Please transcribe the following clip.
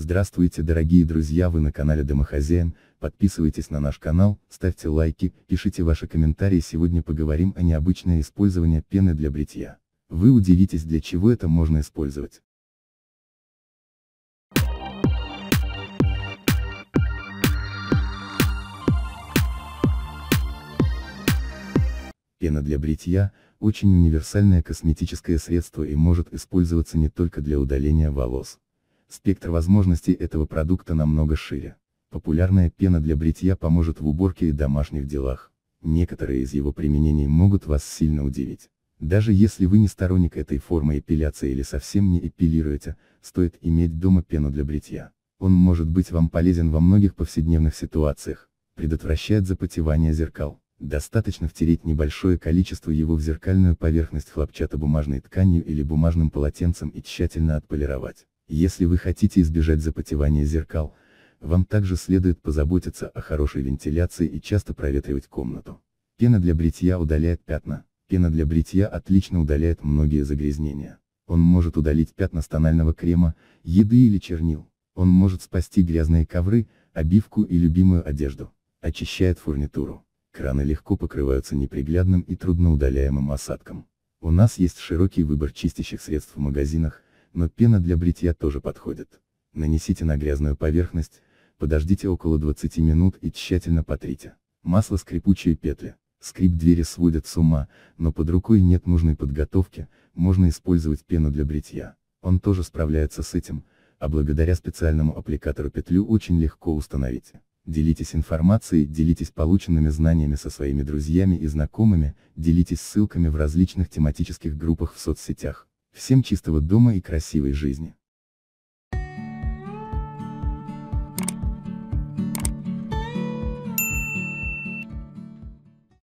Здравствуйте дорогие друзья вы на канале Домохозяин, подписывайтесь на наш канал, ставьте лайки, пишите ваши комментарии сегодня поговорим о необычное использование пены для бритья. Вы удивитесь для чего это можно использовать. Пена для бритья – очень универсальное косметическое средство и может использоваться не только для удаления волос. Спектр возможностей этого продукта намного шире. Популярная пена для бритья поможет в уборке и домашних делах. Некоторые из его применений могут вас сильно удивить. Даже если вы не сторонник этой формы эпиляции или совсем не эпилируете, стоит иметь дома пену для бритья. Он может быть вам полезен во многих повседневных ситуациях, предотвращает запотевание зеркал. Достаточно втереть небольшое количество его в зеркальную поверхность хлопчатобумажной тканью или бумажным полотенцем и тщательно отполировать. Если вы хотите избежать запотевания зеркал, вам также следует позаботиться о хорошей вентиляции и часто проветривать комнату. Пена для бритья удаляет пятна. Пена для бритья отлично удаляет многие загрязнения. Он может удалить пятна с крема, еды или чернил. Он может спасти грязные ковры, обивку и любимую одежду. Очищает фурнитуру. Краны легко покрываются неприглядным и трудноудаляемым осадком. У нас есть широкий выбор чистящих средств в магазинах, но пена для бритья тоже подходит. Нанесите на грязную поверхность, подождите около 20 минут и тщательно потрите. Масло скрипучие петли. Скрип двери сводят с ума, но под рукой нет нужной подготовки, можно использовать пену для бритья. Он тоже справляется с этим, а благодаря специальному аппликатору петлю очень легко установите. Делитесь информацией, делитесь полученными знаниями со своими друзьями и знакомыми, делитесь ссылками в различных тематических группах в соцсетях. Всем чистого дома и красивой жизни.